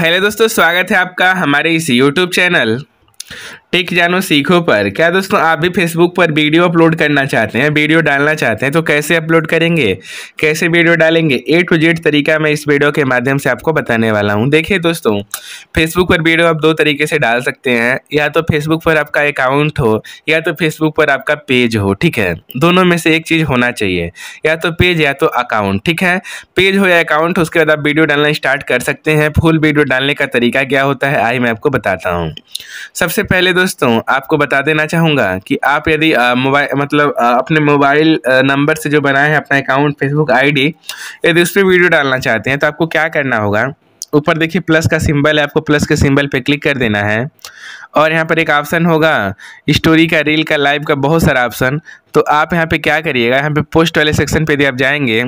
hello दोस्तों स्वागत है आपका हमारे इस यूट्यूब चैनल टेक जानो सीखो पर क्या दोस्तों आप भी फेसबुक पर वीडियो अपलोड करना चाहते हैं वीडियो डालना चाहते हैं तो कैसे अपलोड करेंगे कैसे वीडियो डालेंगे ए टू जेड तरीका मैं इस वीडियो के माध्यम से आपको बताने वाला हूं देखिए दोस्तों फेसबुक पर वीडियो आप दो तरीके से डाल सकते हैं या तो फेसबुक पर आपका अकाउंट हो या तो फेसबुक पर आपका पेज हो ठीक है दोनों में से एक चीज़ होना चाहिए या तो पेज या तो अकाउंट ठीक है पेज हो या अकाउंट उसके बाद आप वीडियो डालना स्टार्ट कर सकते हैं फुल वीडियो डालने का तरीका क्या होता है आई मैं आपको बताता हूँ सबसे पहले दोस्तों आपको बता देना चाहूँगा कि आप यदि मोबाइल मतलब आ, अपने मोबाइल नंबर से जो बनाए हैं अपना अकाउंट फेसबुक आईडी यदि उस पर वीडियो डालना चाहते हैं तो आपको क्या करना होगा ऊपर देखिए प्लस का सिंबल है आपको प्लस के सिंबल पे क्लिक कर देना है और यहाँ पर एक ऑप्शन होगा स्टोरी का रील का लाइव का बहुत सारा ऑप्शन तो आप यहाँ पे क्या करिएगा यहाँ पे पोस्ट वाले सेक्शन पे भी आप जाएंगे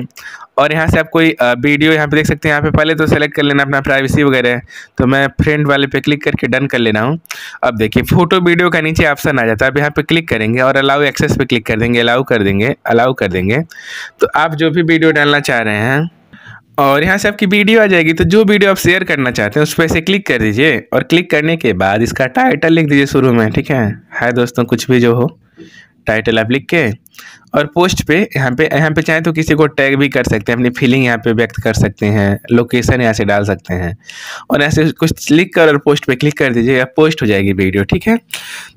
और यहाँ से आप कोई वीडियो यहाँ पे देख सकते हैं यहाँ पे पहले तो सेलेक्ट कर लेना अपना प्राइवेसी वगैरह तो मैं फ्रेंड वाले पे क्लिक करके डन कर लेना हूँ अब देखिए फोटो वीडियो का नीचे ऑप्शन आ जाता है आप यहाँ पे क्लिक करेंगे और अलाउ एक्सेस पे क्लिक कर देंगे अलाउ कर देंगे अलाउ कर देंगे तो आप जो भी वीडियो डालना चाह रहे हैं और यहाँ से आपकी वीडियो आ जाएगी तो जो वीडियो आप शेयर करना चाहते हैं उस पर से क्लिक कर दीजिए और क्लिक करने के बाद इसका टाइटल लिख दीजिए शुरू में ठीक है हाय दोस्तों कुछ भी जो हो टाइटल आप लिख के और पोस्ट पे यहाँ पे यहाँ पे चाहें तो किसी को टैग भी कर सकते हैं अपनी फीलिंग यहाँ पे व्यक्त कर सकते हैं लोकेशन यहाँ से डाल सकते हैं और ऐसे कुछ लिख कर और पोस्ट पे क्लिक कर या पोस्ट हो जाएगी वीडियो ठीक है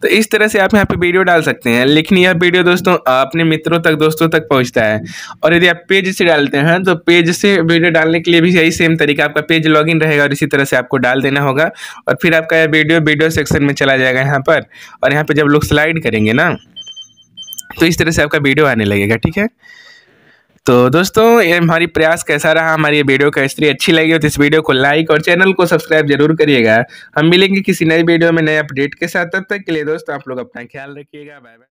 तो इस तरह से आप यहाँ पे वीडियो डाल सकते हैं लेकिन यह वीडियो दोस्तों अपने मित्रों तक दोस्तों तक पहुँचता है और यदि आप पेज से डालते हैं तो पेज से वीडियो डालने के लिए भी यही सेम तरीका आपका पेज लॉग रहेगा और इसी तरह से आपको डाल देना होगा और फिर आपका यह वीडियो वीडियो सेक्शन में चला जाएगा यहाँ पर और यहाँ पर जब लोग स्लाइड करेंगे ना तो इस तरह से आपका वीडियो आने लगेगा ठीक है तो दोस्तों ये हमारी प्रयास कैसा रहा हमारी ये वीडियो का स्त्री अच्छी लगी हो तो इस वीडियो को लाइक और चैनल को सब्सक्राइब जरूर करिएगा हम मिलेंगे किसी नए वीडियो में नए अपडेट के साथ तब तक के लिए दोस्तों आप लोग अपना ख्याल रखिएगा बाय बाय